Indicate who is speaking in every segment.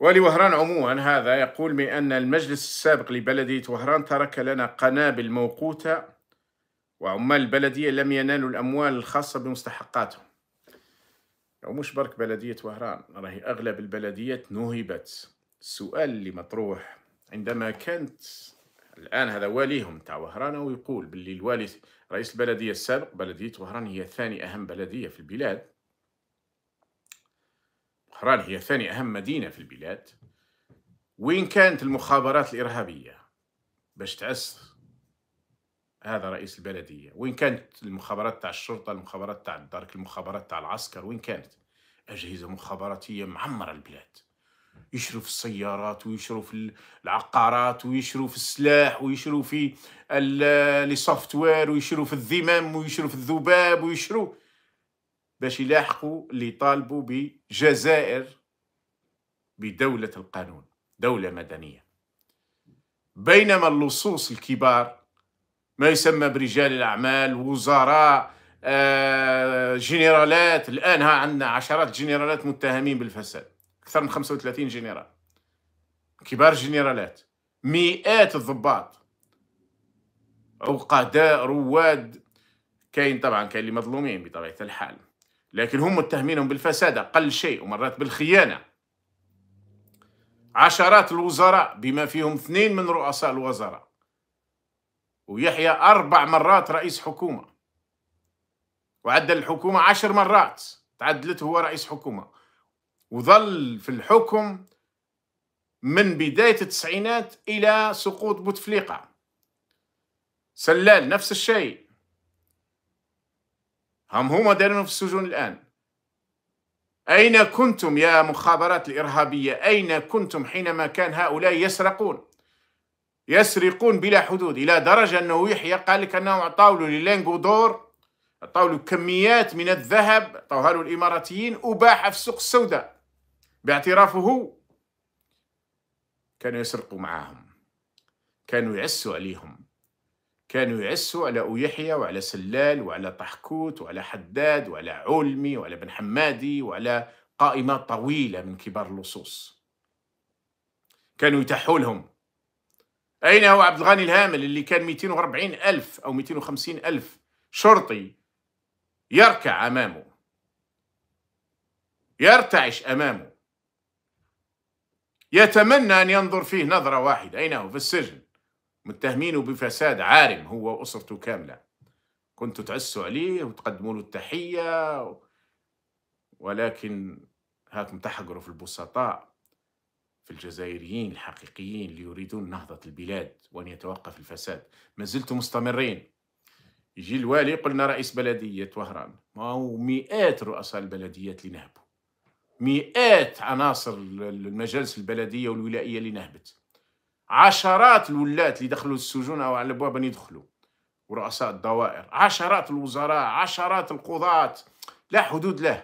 Speaker 1: والي وهران عموما هذا يقول بأن المجلس السابق لبلدية وهران ترك لنا قنابل موقوتة وعمال البلدية لم ينالوا الأموال الخاصة بمستحقاتهم ومش برك بلدية وهران راهي أغلب البلديات نهبت السؤال اللي مطروح عندما كانت الآن هذا واليهم تاع وهران ويقول باللي الوالي رئيس البلدية السابق بلدية وهران هي ثاني أهم بلدية في البلاد طهران هي ثاني أهم مدينة في البلاد وين كانت المخابرات الإرهابية باش تعس هذا رئيس البلدية وين كانت المخابرات تاع الشرطة المخابرات تاع الدرك المخابرات تاع العسكر وين كانت أجهزة مخابراتية معمرة البلاد يشرف في السيارات ويشرف في العقارات ويشرف في السلاح ويشرف في لي سوفتوير ويشروا في الذمم ويشرف في الذباب ويشرف باش يلاحقوا اللي طالبوا بجزائر بدولة القانون دولة مدنية بينما اللصوص الكبار ما يسمى برجال الأعمال وزراء آه، جنرالات الآن ها عندنا عشرات جنرالات متهمين بالفساد أكثر من 35 جنرال كبار جنرالات مئات الضباط عقداء رواد كاين طبعا كاين اللي مظلومين بطبيعه الحال لكن هم متهمينهم بالفساد أقل شيء ومرات بالخيانة عشرات الوزراء بما فيهم اثنين من رؤساء الوزراء ويحيى أربع مرات رئيس حكومة وعدل الحكومة عشر مرات تعدلت هو رئيس حكومة وظل في الحكم من بداية التسعينات إلى سقوط بوتفليقة سلال نفس الشيء هم هما دارينهم في السجون الآن أين كنتم يا مخابرات الإرهابية أين كنتم حينما كان هؤلاء يسرقون يسرقون بلا حدود إلى درجة أنه يحيى قال لك أنهم أعطاو له للينغو دور أعطاو له كميات من الذهب أعطاوها له الإماراتيين وباعها في السوق السوداء باعترافه كانوا يسرقوا معاهم كانوا يعسوا عليهم كانوا يعسوا على أبو يحيى وعلى سلال وعلى طحكوت وعلى حداد وعلى علمي وعلى بن حمادي وعلى قائمة طويلة من كبار اللصوص كانوا يتحولهم أين هو عبد الغني الهامل اللي كان 240 ألف أو 250 ألف شرطي يركع أمامه يرتعش أمامه يتمنى أن ينظر فيه نظرة واحدة أين هو في السجن متهمينه بفساد عارم هو وأسرته كاملة كنت تعسوا عليه وتقدموا له التحية ولكن هاكم تحقروا في البسطاء في الجزائريين الحقيقيين اللي يريدون نهضة البلاد وأن يتوقف الفساد ما زلتم مستمرين يجي الوالي قلنا رئيس بلدية وهران ما هو مئات رؤساء البلديات اللي نهبوا مئات عناصر المجالس البلدية والولائية اللي نهبت عشرات الولات اللي دخلوا السجون او على الابواب ان يدخلوا ورؤساء الدوائر عشرات الوزراء عشرات القضاة لا حدود له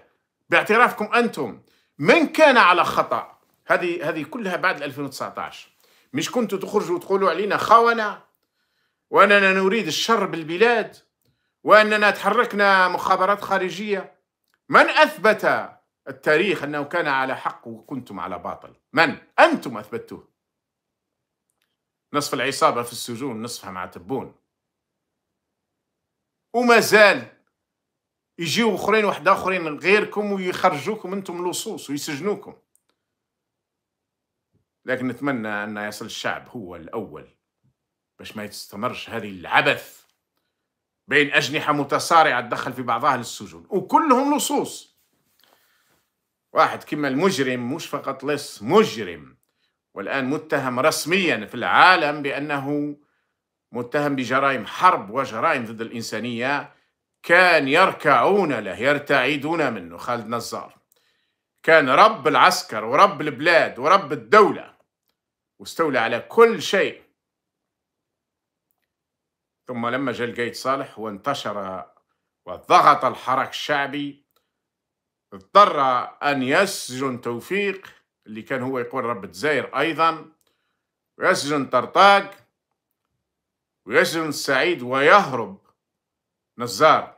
Speaker 1: باعترافكم انتم من كان على خطا هذه هذه كلها بعد 2019 مش كنتوا تخرجوا وتقولوا علينا خونه واننا نريد الشر بالبلاد واننا تحركنا مخابرات خارجيه من اثبت التاريخ انه كان على حق وكنتم على باطل من انتم اثبتوه نصف العصابة في السجون نصفها مع تبون وما زال يجيو اخرين واحد اخرين غيركم ويخرجوكم انتم لصوص ويسجنوكم لكن نتمنى ان يصل الشعب هو الاول باش ما تستمرش هذه العبث بين اجنحه متصارعه تدخل في بعضها للسجون وكلهم لصوص واحد كما المجرم مش فقط لص مجرم والآن متهم رسميا في العالم بأنه متهم بجرائم حرب وجرائم ضد الإنسانية كان يركعون له يرتعدون منه خالد نزار كان رب العسكر ورب البلاد ورب الدولة واستولى على كل شيء ثم لما جاء القايد صالح وانتشر وضغط الحراك الشعبي اضطر أن يسجن توفيق اللي كان هو يقول رب زاير أيضا ويسجن طرطاق ويسجن السعيد ويهرب نزار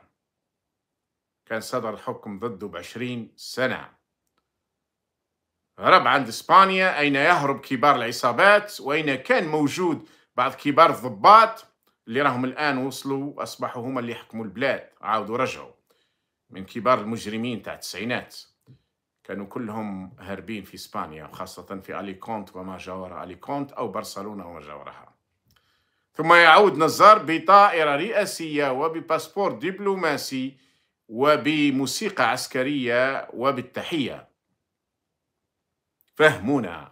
Speaker 1: كان صدر الحكم ضده بعشرين سنة هرب عند إسبانيا أين يهرب كبار العصابات وأين كان موجود بعض كبار الضباط اللي راهم الآن وصلوا وأصبحوا هما اللي يحكموا البلاد عاودوا رجعوا من كبار المجرمين تاع التسعينات كانوا كلهم هاربين في إسبانيا وخاصة في أليكونت وما جاور أليكونت أو برشلونة وما جاورها ثم يعود نزار بطائرة رئاسية وبباسبور دبلوماسي وبموسيقى عسكرية وبالتحية فهمونا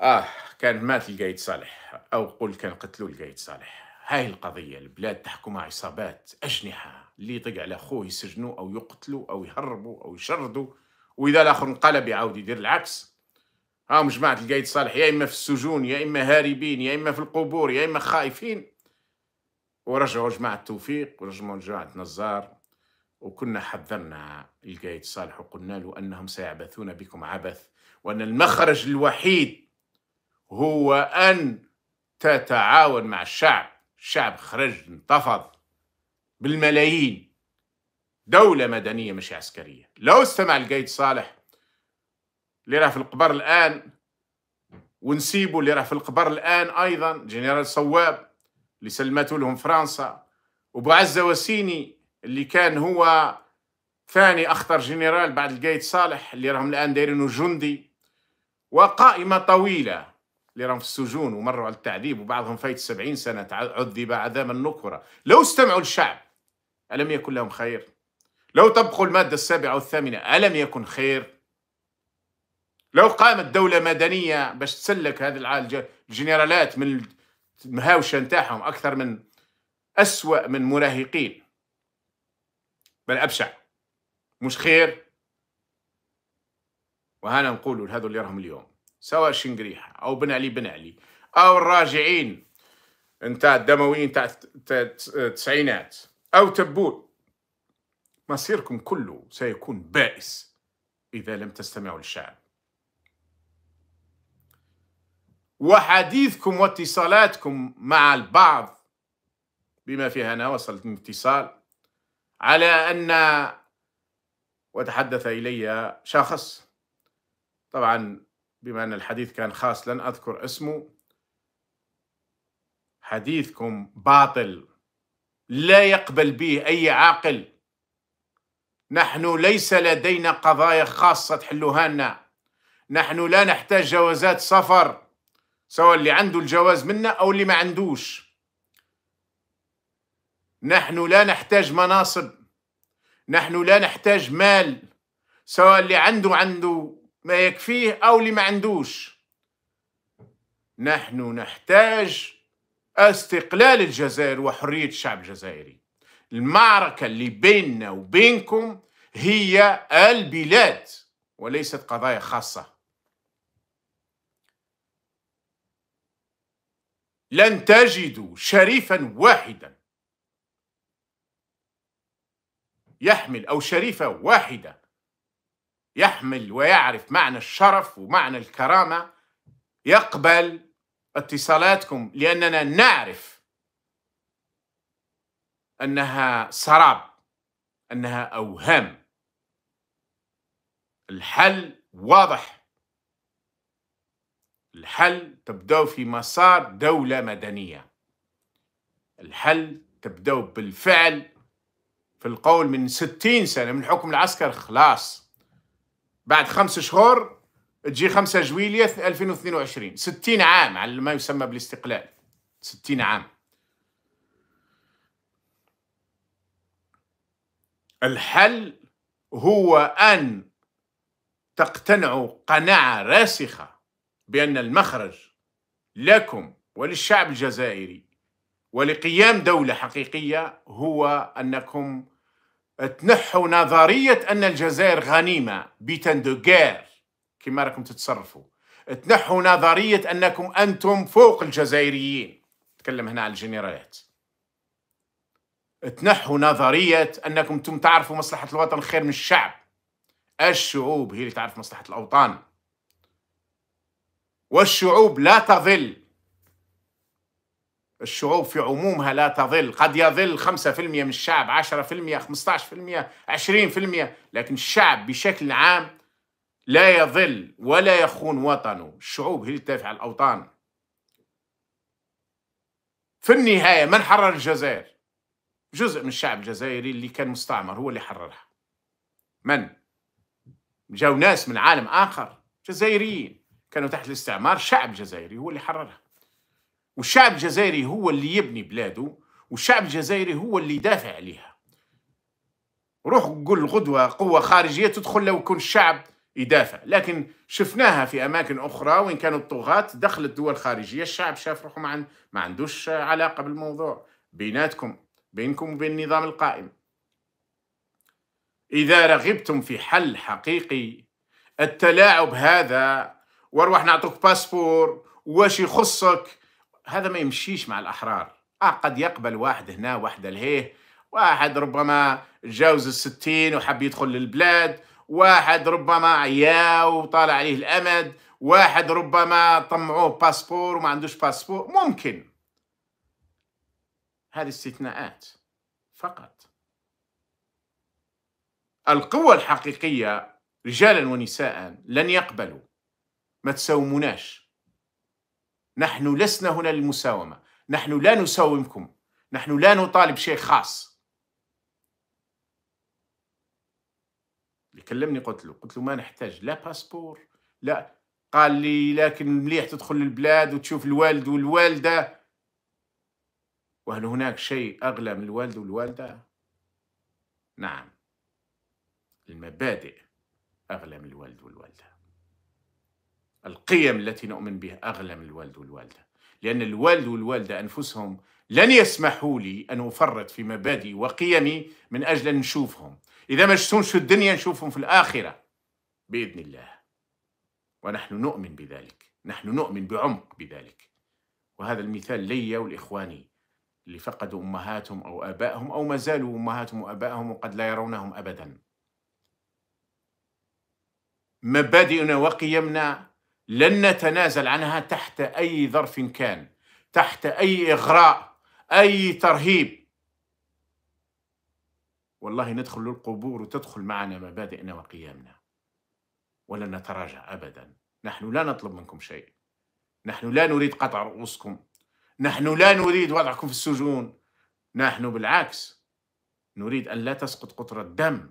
Speaker 1: آه كان مات القايد صالح أو قل كان قتلوا القايد صالح هاي القضية البلاد تحكمها عصابات أجنحة اللي يطق على أخوه يسجنوا أو يقتلوا أو يهربوا أو يشردوا وإذا الآخر انقلب يعاود يدير العكس هاهم جماعة القايد صالح يا إما في السجون يا إما هاربين يا إما في القبور يا إما خايفين ورجعوا جماعة توفيق ورجعوا جماعة نزار وكنا حذرنا القايد صالح وقلنا له أنهم سيعبثون بكم عبث وأن المخرج الوحيد هو أن تتعاون مع الشعب الشعب خرج انتفض بالملايين دولة مدنية مش عسكرية لو استمع القايد صالح اللي راه في القبر الآن ونسيبه اللي راه في القبر الآن أيضا جنرال صواب اللي سلمته لهم فرنسا وبعزة وسيني اللي كان هو ثاني أخطر جنرال بعد القايد صالح اللي راهم الآن دايرينه جندي وقائمة طويلة اللي راهم في السجون ومروا على التعذيب وبعضهم فايت 70 سنة عذب عذابا النكره لو استمعوا الشعب ألم يكن لهم خير لو طبقوا المادة السابعة والثامنة ألم يكن خير لو قامت دولة مدنية باش تسلك هذا الجنرالات من المهاوشة نتاعهم أكثر من أسوأ من مراهقين بل أبشع مش خير وهنا نقول لهذو اللي راهم اليوم سواء شنقريحة أو بن علي بن علي أو الراجعين انت الدمويين تاع التسعينات أو تبون مصيركم كله سيكون بائس إذا لم تستمعوا للشعب وحديثكم واتصالاتكم مع البعض بما فيها أنا وصلت اتصال على أن وتحدث إلي شخص طبعا بما أن الحديث كان خاص لن أذكر اسمه حديثكم باطل لا يقبل به أي عاقل نحن ليس لدينا قضايا خاصة تحلوها لنا نحن لا نحتاج جوازات سفر سواء اللي عنده الجواز منا أو اللي ما عندوش نحن لا نحتاج مناصب نحن لا نحتاج مال سواء اللي عنده عنده ما يكفيه أو اللي ما عندوش نحن نحتاج استقلال الجزائر وحرية الشعب الجزائري المعركة اللي بيننا وبينكم هي البلاد وليست قضايا خاصة لن تجدوا شريفا واحدا يحمل أو شريفة واحدة يحمل ويعرف معنى الشرف ومعنى الكرامة يقبل اتصالاتكم لأننا نعرف أنها سراب أنها أوهام الحل واضح الحل تبدأ في مسار دولة مدنية الحل تبدأ بالفعل في القول من ستين سنة من حكم العسكر خلاص بعد خمس شهور تجي 5 جويلية 2022 60 عام على ما يسمى بالاستقلال 60 عام الحل هو أن تقتنعوا قناعة راسخة بأن المخرج لكم وللشعب الجزائري ولقيام دولة حقيقية هو أنكم تنحوا نظرية أن الجزائر غنيمة بيتن دو غير كما راكم تتصرفوا تنحوا نظرية أنكم أنتم فوق الجزائريين نتكلم هنا على الجنرالات تنحوا نظرية أنكم أنتم تعرفوا مصلحة الوطن خير من الشعب الشعوب هي اللي تعرف مصلحة الأوطان والشعوب لا تظل الشعوب في عمومها لا تظل قد يظل 5% من الشعب 10% 15% 20% لكن الشعب بشكل عام لا يظل ولا يخون وطنه الشعوب هي اللي تدافع عن الأوطان في النهاية من حرر الجزائر جزء من الشعب الجزائري اللي كان مستعمر هو اللي حررها من جاو ناس من عالم آخر جزائريين كانوا تحت الاستعمار شعب جزائري هو اللي حررها والشعب الجزائري هو اللي يبني بلاده والشعب الجزائري هو اللي يدافع عليها روح قول غدوة قوة خارجية تدخل لو كان الشعب يدافع لكن شفناها في أماكن أخرى وإن كانوا الطغاة دخلت دول خارجية الشعب شاف روحه عن... ما عندوش علاقة بالموضوع بيناتكم بينكم وبين النظام القائم إذا رغبتم في حل حقيقي التلاعب هذا واروح نعطوك باسبور واش يخصك هذا ما يمشيش مع الأحرار آه قد يقبل واحد هنا واحد لهيه واحد ربما تجاوز الستين وحب يدخل للبلاد واحد ربما عيا وطالع عليه الأمد واحد ربما طمعوه باسبور وما عندوش باسبور ممكن هذه استثناءات فقط القوة الحقيقية رجالا ونساء لن يقبلوا ما تساوموناش نحن لسنا هنا للمساومة نحن لا نساومكم نحن لا نطالب شيء خاص كلمني قلت له قلت له ما نحتاج لا باسبور لا قال لي لكن مليح تدخل البلاد وتشوف الوالد والوالدة وهل هناك شيء أغلى من الوالد والوالدة؟ نعم المبادئ أغلى من الوالد والوالدة القيم التي نؤمن بها أغلى من الوالد والوالدة لأن الوالد والوالدة أنفسهم لن يسمحوا لي أن أفرط في مبادئي وقيمي من أجل أن نشوفهم إذا ما شفتهمش في الدنيا نشوفهم في الآخرة بإذن الله ونحن نؤمن بذلك نحن نؤمن بعمق بذلك وهذا المثال لي ولإخواني اللي فقدوا أمهاتهم أو آبائهم أو ما زالوا أمهاتهم وآبائهم وقد لا يرونهم أبدا مبادئنا وقيمنا لن نتنازل عنها تحت أي ظرف كان تحت أي إغراء أي ترهيب والله ندخل للقبور وتدخل معنا مبادئنا وقيامنا ولن نتراجع أبدا نحن لا نطلب منكم شيء نحن لا نريد قطع رؤوسكم نحن لا نريد وضعكم في السجون نحن بالعكس نريد أن لا تسقط قطرة دم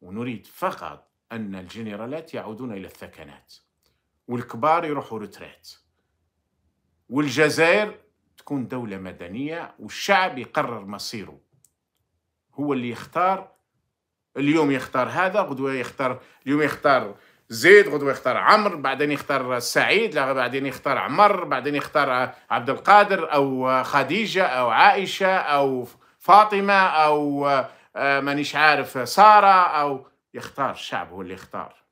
Speaker 1: ونريد فقط أن الجنرالات يعودون إلى الثكنات والكبار يروحوا ريتريت والجزائر تكون دولة مدنية والشعب يقرر مصيره هو اللي يختار اليوم يختار هذا غدوة يختار اليوم يختار زيد غدوة يختار عمرو بعدين يختار سعيد بعدين يختار عمر بعدين يختار عبد القادر أو خديجة أو عائشة أو فاطمة أو آه، مانيش عارف سارة أو يختار الشعب هو اللي يختار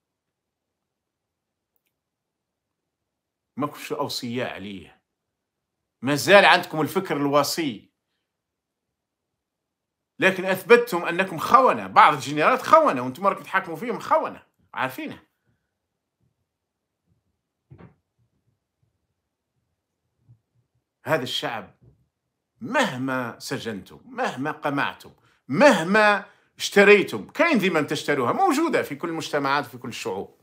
Speaker 1: ما كنتش أوصياء عليه مازال عندكم الفكر الوصي لكن أثبتتم أنكم خونة بعض الجنرالات خونة وأنتم راكم تحكموا فيهم خونة عارفينها هذا الشعب مهما سجنتم مهما قمعتم مهما اشتريتم كاين ديما تشتروها موجودة في كل المجتمعات وفي كل الشعوب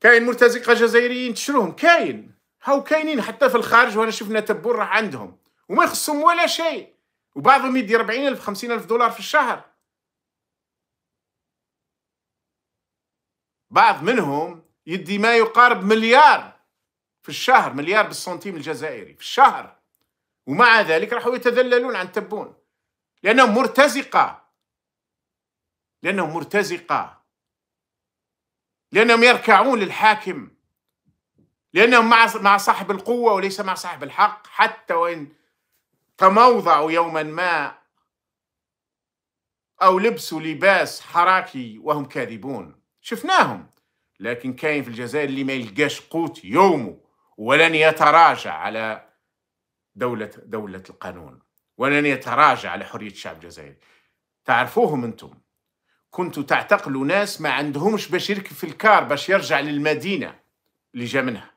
Speaker 1: كاين مرتزقه جزائريين تشروهم كاين هاو كاينين حتى في الخارج وانا شفنا تبون راه عندهم وما يخصهم ولا شيء وبعضهم يدي 40000 50000 دولار في الشهر بعض منهم يدي ما يقارب مليار في الشهر مليار بالسنتيم الجزائري في الشهر ومع ذلك راحوا يتذللون عن تبون لأنهم مرتزقة لأنهم مرتزقة لأنهم يركعون للحاكم لأنهم مع مع صاحب القوة وليس مع صاحب الحق حتى وإن تموضعوا يوما ما أو لبسوا لباس حراكي وهم كاذبون شفناهم لكن كاين في الجزائر اللي ما يلقاش قوت يومه ولن يتراجع على دولة دولة القانون ولن يتراجع على حرية الشعب الجزائري تعرفوهم أنتم كنت تعتقل ناس ما عندهمش باش يركب في الكار باش يرجع للمدينة اللي جا منها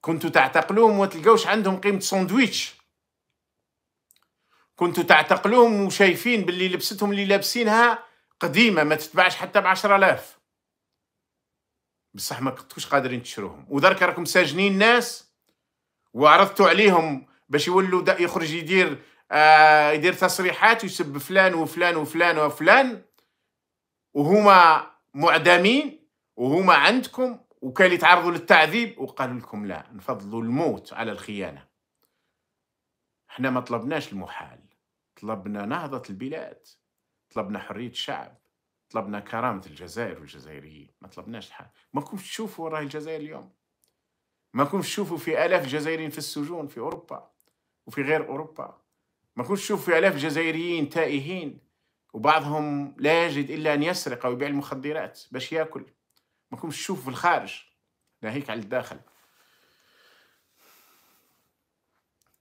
Speaker 1: كنت تعتقلوهم وتلقوش عندهم قيمة ساندويتش كنت تعتقلوهم وشايفين باللي لبستهم اللي لابسينها قديمة ما تتباعش حتى بعشرة آلاف بصح ما كنتوش قادرين تشروهم ودرك راكم ساجنين ناس وعرضتوا عليهم باش يولوا يخرج يدير آه، يدير تصريحات ويسب فلان وفلان وفلان وفلان وهما معدمين وهما عندكم وكان يتعرضوا للتعذيب وقالوا لكم لا نفضلوا الموت على الخيانة احنا ما طلبناش المحال طلبنا نهضة البلاد طلبنا حرية الشعب طلبنا كرامة الجزائر والجزائريين ما طلبناش الحال ما كنتش تشوفوا راهي الجزائر اليوم ما كنتش تشوفوا في آلاف الجزائريين في السجون في أوروبا وفي غير أوروبا ما كنتش تشوف في آلاف جزائريين تائهين وبعضهم لا يجد إلا أن يسرق أو يبيع المخدرات باش ياكل ما كنتش تشوف في الخارج ناهيك على الداخل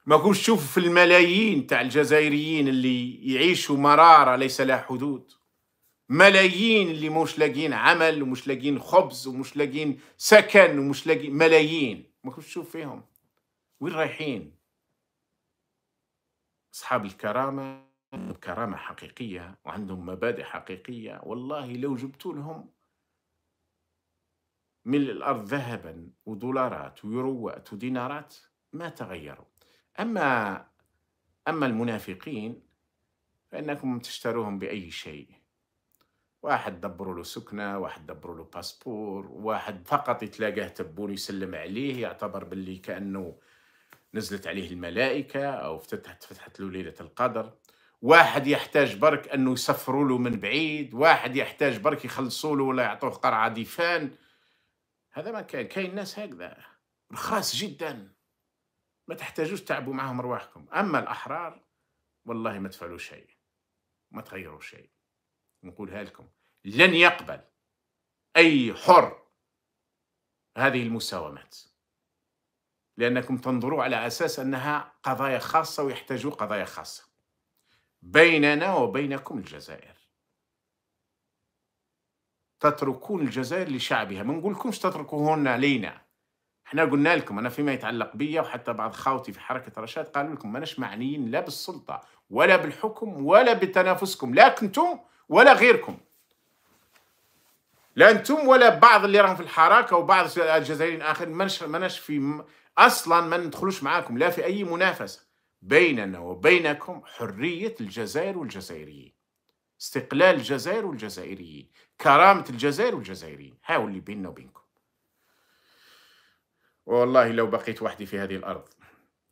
Speaker 1: ما كنتش تشوف في الملايين تاع الجزائريين اللي يعيشوا مرارة ليس لها حدود ملايين اللي مش لاقيين عمل ومش لاقيين خبز ومش لاقيين سكن ومش لاقيين ملايين ما كنتش تشوف فيهم وين رايحين أصحاب الكرامة عندهم كرامة حقيقية وعندهم مبادئ حقيقية والله لو جبتوا لهم ملء الأرض ذهبا ودولارات ويوروات ودينارات ما تغيروا أما أما المنافقين فإنكم تشتروهم بأي شيء واحد دبروا له سكنة واحد دبروا له باسبور واحد فقط يتلاقاه تبون يسلم عليه يعتبر باللي كأنه نزلت عليه الملائكة أو فتحت فتحت له ليلة القدر واحد يحتاج برك أنه يسفروا له من بعيد واحد يحتاج برك يخلصوا له ولا يعطوه قرعة ديفان هذا ما كان كاين ناس هكذا رخاص جدا ما تحتاجوش تعبوا معهم رواحكم أما الأحرار والله ما تفعلوا شيء ما تغيروا شيء نقولها لكم لن يقبل أي حر هذه المساومات لأنكم تنظروا على أساس أنها قضايا خاصة ويحتاجوا قضايا خاصة بيننا وبينكم الجزائر تتركون الجزائر لشعبها ما نقولكمش تتركوهن علينا احنا قلنا لكم انا فيما يتعلق بيا وحتى بعض خاوتي في حركه رشاد قالوا لكم ماناش معنيين لا بالسلطه ولا بالحكم ولا بتنافسكم لا كنتم ولا غيركم لا انتم ولا بعض اللي راهم في الحركه وبعض الجزائريين اخر ماناش ماناش في اصلا ما ندخلوش معاكم لا في اي منافسه بيننا وبينكم حريه الجزائر والجزائريين استقلال الجزائر والجزائريين كرامه الجزائر والجزائريين ها هو اللي بيننا وبينكم والله لو بقيت وحدي في هذه الارض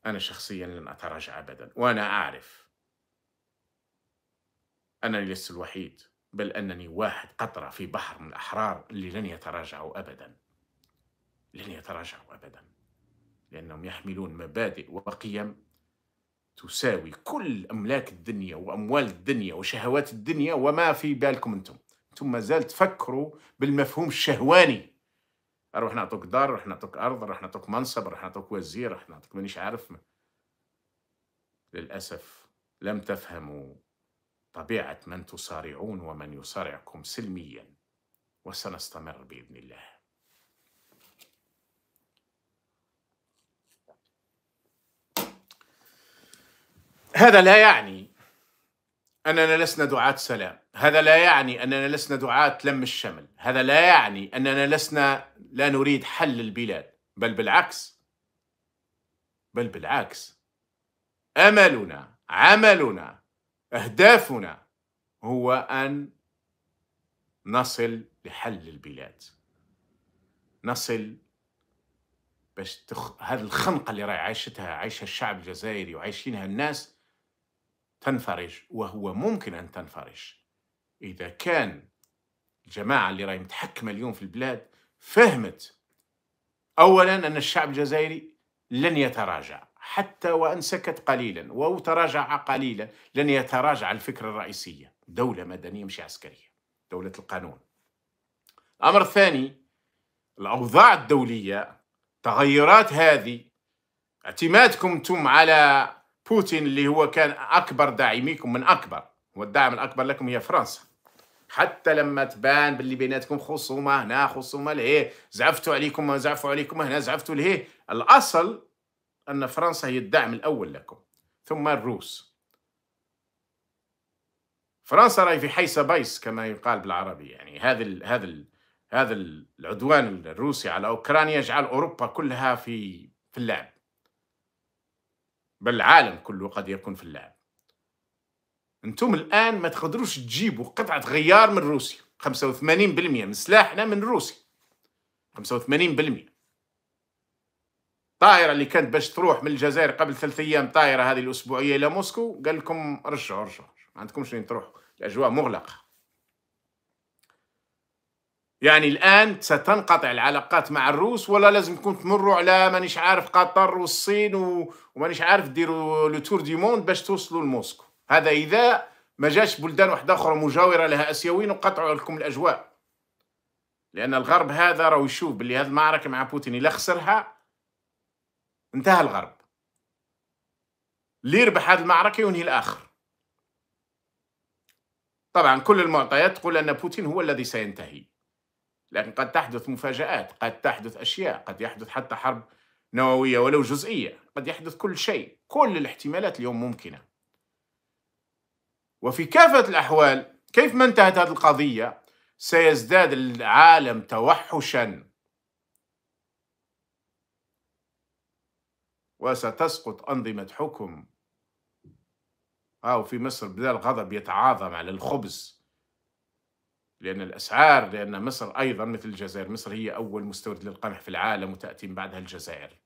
Speaker 1: انا شخصيا لن اتراجع ابدا وانا اعرف انني لست الوحيد بل انني واحد قطره في بحر من الاحرار اللي لن يتراجعوا ابدا لن يتراجعوا ابدا لأنهم يحملون مبادئ وقيم تساوي كل أملاك الدنيا وأموال الدنيا وشهوات الدنيا وما في بالكم أنتم أنتم ما زال تفكروا بالمفهوم الشهواني أروح نعطوك دار رح نعطوك أرض رح نعطوك منصب رح نعطوك وزير رح نعطوك مانيش عارف ما. للأسف لم تفهموا طبيعة من تصارعون ومن يصارعكم سلميا وسنستمر بإذن الله هذا لا يعني أننا لسنا دعاة سلام هذا لا يعني أننا لسنا دعاة لم الشمل هذا لا يعني أننا لسنا لا نريد حل البلاد بل بالعكس بل بالعكس أملنا عملنا أهدافنا هو أن نصل لحل البلاد نصل باش تخ... هذه الخنقة اللي راهي عايشتها عايشها الشعب الجزائري وعايشينها الناس تنفرج وهو ممكن أن تنفرج إذا كان الجماعة اللي راهي متحكمة اليوم في البلاد فهمت أولا أن الشعب الجزائري لن يتراجع حتى وان سكت قليلا او تراجع قليلا لن يتراجع الفكره الرئيسيه دوله مدنيه مش عسكريه دوله القانون الامر الثاني الاوضاع الدوليه تغيرات هذه اعتمادكم انتم على بوتين اللي هو كان أكبر داعميكم من أكبر والدعم الأكبر لكم هي فرنسا حتى لما تبان باللي بيناتكم خصومة هنا خصومة لهيه زعفتوا عليكم زعفوا عليكم هنا زعفتوا لهيه الأصل أن فرنسا هي الدعم الأول لكم ثم الروس فرنسا راهي في حيسه بيس كما يقال بالعربي يعني هذا الـ هذا الـ هذا العدوان الروسي على أوكرانيا جعل أوروبا كلها في في اللعب بل العالم كله قد يكون في اللعب انتم الان ما تقدروش تجيبوا قطعه غيار من روسيا 85% من سلاحنا من روسيا 85% الطائره اللي كانت باش تروح من الجزائر قبل ثلاث ايام طائره هذه الاسبوعيه الى موسكو قال لكم رجعوا رجعوا ما عندكمش وين تروحوا الاجواء مغلقه يعني الان ستنقطع العلاقات مع الروس ولا لازمكم تمروا على مانيش عارف قطر والصين ومانيش عارف ديروا لو تور دي موند باش توصلوا لموسكو هذا اذا ما جاش بلدان واحده اخرى مجاوره لها اسيويين وقطعوا لكم الاجواء لان الغرب هذا راهو يشوف باللي هذه المعركه مع بوتين الا خسرها انتهى الغرب اللي يربح هذه المعركه ينهي الاخر طبعا كل المعطيات تقول ان بوتين هو الذي سينتهي لكن قد تحدث مفاجآت قد تحدث أشياء قد يحدث حتى حرب نووية ولو جزئية قد يحدث كل شيء كل الاحتمالات اليوم ممكنة وفي كافة الأحوال كيف ما انتهت هذه القضية سيزداد العالم توحشا وستسقط أنظمة حكم أو آه، في مصر بدأ الغضب يتعاظم على الخبز لأن الأسعار لأن مصر أيضا مثل الجزائر مصر هي أول مستورد للقمح في العالم وتأتي من بعدها الجزائر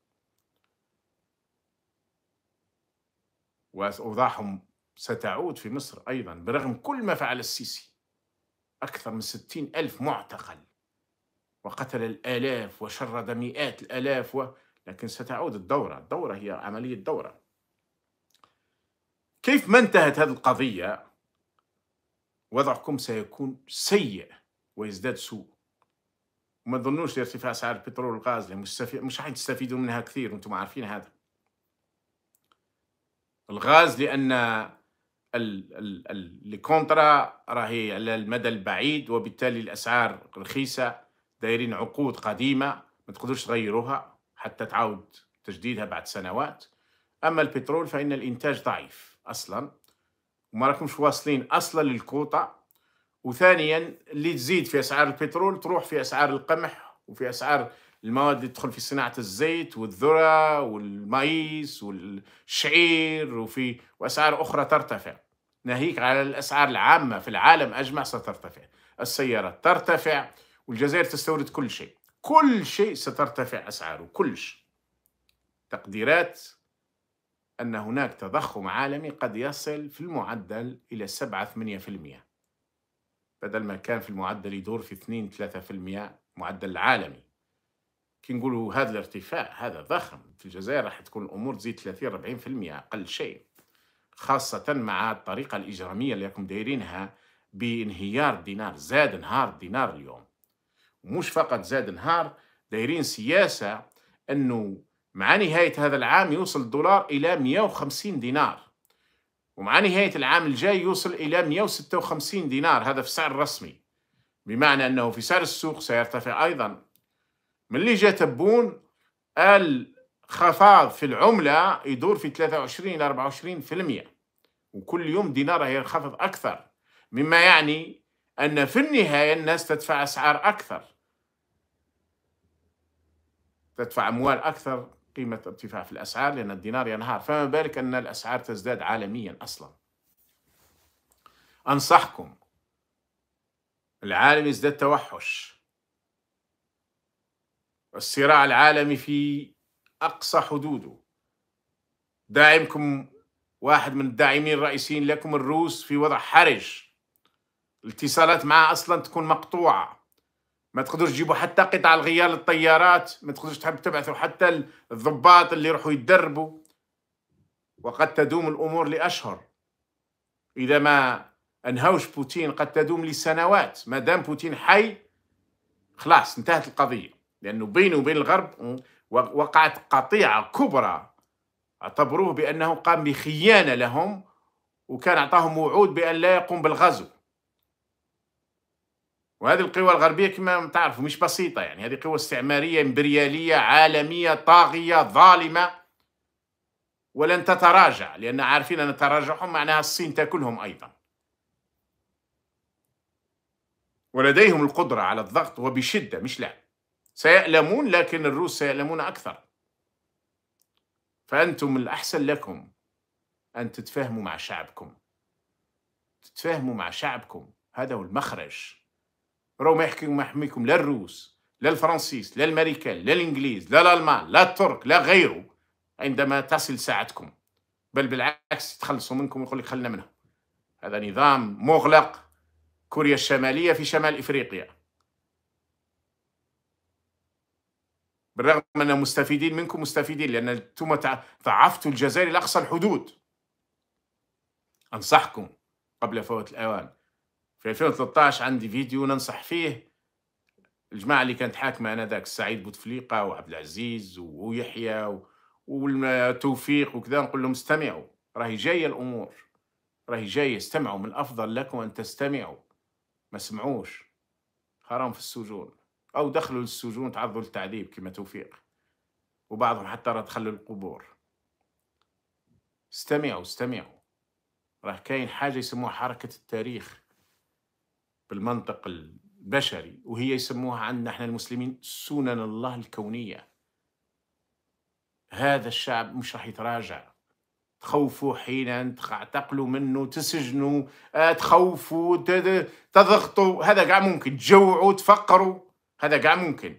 Speaker 1: وأوضاعهم ستعود في مصر أيضا برغم كل ما فعل السيسي أكثر من ستين ألف معتقل وقتل الآلاف وشرد مئات الآلاف و... لكن ستعود الدورة الدورة هي عملية دورة كيف ما انتهت هذه القضية وضعكم سيكون سيء ويزداد سوء وما تظنوش ارتفاع اسعار البترول والغاز مش راح تستفيدوا منها كثير وانتم عارفين هذا الغاز لان الكونترا راهي على المدى البعيد وبالتالي الاسعار رخيصه دايرين عقود قديمه ما تقدروش تغيروها حتى تعاود تجديدها بعد سنوات اما البترول فان الانتاج ضعيف اصلا وما راكمش واصلين اصلا للكوطه وثانيا اللي تزيد في اسعار البترول تروح في اسعار القمح وفي اسعار المواد اللي تدخل في صناعه الزيت والذره والمايس والشعير وفي واسعار اخرى ترتفع ناهيك على الاسعار العامه في العالم اجمع سترتفع السيارات ترتفع والجزائر تستورد كل شيء كل شيء سترتفع اسعاره كل شيء تقديرات أن هناك تضخم عالمي قد يصل في المعدل إلى 7-8% بدل ما كان في المعدل يدور في 2-3% معدل عالمي كي نقولوا هذا الارتفاع هذا ضخم في الجزائر راح تكون الأمور تزيد 30-40% أقل شيء خاصة مع الطريقة الإجرامية اللي راكم دايرينها بانهيار الدينار زاد نهار الدينار اليوم مش فقط زاد نهار دايرين سياسة أنه مع نهاية هذا العام يوصل الدولار إلى 150 دينار ومع نهاية العام الجاي يوصل إلى 156 دينار هذا في سعر رسمي بمعنى أنه في سعر السوق سيرتفع أيضا من اللي جاء تبون الخفاض في العملة يدور في 23 إلى 24% وكل يوم دينار ينخفض أكثر مما يعني أن في النهاية الناس تدفع أسعار أكثر تدفع أموال أكثر قيمة ارتفاع في الأسعار لأن الدينار ينهار فما بالك أن الأسعار تزداد عالميا أصلا أنصحكم العالم يزداد توحش الصراع العالمي في أقصى حدوده داعمكم واحد من الداعمين الرئيسيين لكم الروس في وضع حرج الاتصالات معه أصلا تكون مقطوعة ما تقدرش تجيبوا حتى قطع الغيار للطيارات ما تقدرش تحب تبعثوا حتى الضباط اللي يروحوا يتدربوا وقد تدوم الأمور لأشهر إذا ما أنهوش بوتين قد تدوم لسنوات ما دام بوتين حي خلاص انتهت القضية لأنه بينه وبين الغرب وقعت قطيعة كبرى اعتبروه بأنه قام بخيانة لهم وكان أعطاهم وعود بأن لا يقوم بالغزو وهذه القوى الغربية كما تعرفوا مش بسيطة يعني هذه قوى استعمارية إمبريالية عالمية طاغية ظالمة ولن تتراجع لأن عارفين أن تراجعهم معناها الصين تاكلهم أيضا ولديهم القدرة على الضغط وبشدة مش لا سيألمون لكن الروس سيألمون أكثر فأنتم الأحسن لكم أن تتفاهموا مع شعبكم تتفاهموا مع شعبكم هذا هو المخرج راهو ما يحكي ما يحميكم لا الروس لا الفرنسيس لا الامريكان لا الانجليز لا الالمان لا الترك لا غيره عندما تصل ساعتكم بل بالعكس يتخلصوا منكم ويقول لك خلنا منهم هذا نظام مغلق كوريا الشماليه في شمال افريقيا بالرغم أننا مستفيدين منكم مستفيدين لأن أنتم ضعفتوا الجزائر لاقصى الحدود أنصحكم قبل فوات الأوان في 2013 عندي فيديو ننصح فيه الجماعة اللي كانت حاكمة أنذاك سعيد بوتفليقة وعبد العزيز ويحيى و... والتوفيق وكذا نقول لهم استمعوا راهي جاية الأمور راهي جاية استمعوا من الأفضل لكم أن تستمعوا ما سمعوش حرام في السجون أو دخلوا للسجون تعرضوا للتعذيب كما توفيق وبعضهم حتى راه دخلوا القبور استمعوا استمعوا راه كاين حاجة يسموها حركة التاريخ بالمنطق البشري وهي يسموها عندنا احنا المسلمين سنن الله الكونيه هذا الشعب مش راح يتراجع تخوفوا حين تعتقلوا منه تسجنوا آه، تخوفوا تضغطوا هذا قاع ممكن تجوعوا تفقروا هذا قاع ممكن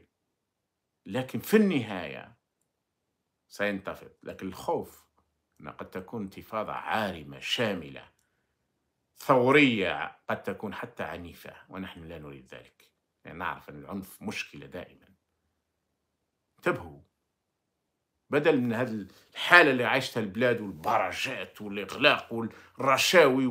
Speaker 1: لكن في النهاية سينتفض لكن الخوف أن قد تكون انتفاضة عارمة شاملة ثورية قد تكون حتى عنيفة ونحن لا نريد ذلك يعني نعرف أن العنف مشكلة دائما انتبهوا بدل من هذه الحالة اللي عايشتها البلاد والبرجات والإغلاق والرشاوي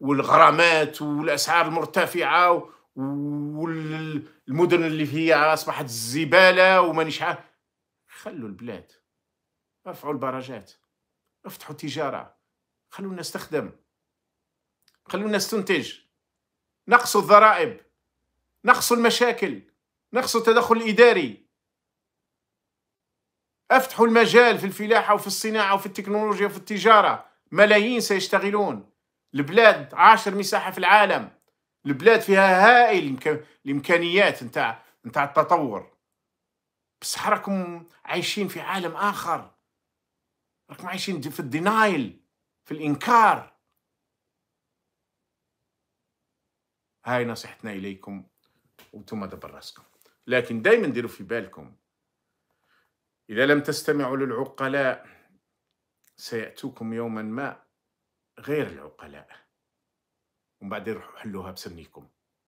Speaker 1: والغرامات والأسعار المرتفعة والمدن اللي هي أصبحت زبالة ومانيش عارف خلوا البلاد رفعوا البرجات افتحوا تجارة خلوا الناس تخدم خلونا نستنتج نقصوا الضرائب نقصوا المشاكل نقصوا التدخل الإداري افتحوا المجال في الفلاحة وفي الصناعة وفي التكنولوجيا وفي التجارة ملايين سيشتغلون البلاد عاشر مساحة في العالم البلاد فيها هائل الإمكانيات نتاع نتاع التطور بصح راكم عايشين في عالم آخر راكم عايشين في الدينايل في الإنكار هاي نصيحتنا إليكم وانتم دبر راسكم لكن دايما ديروا في بالكم إذا لم تستمعوا للعقلاء سيأتوكم يوما ما غير العقلاء ومن بعد يروحوا حلوها بسنيكم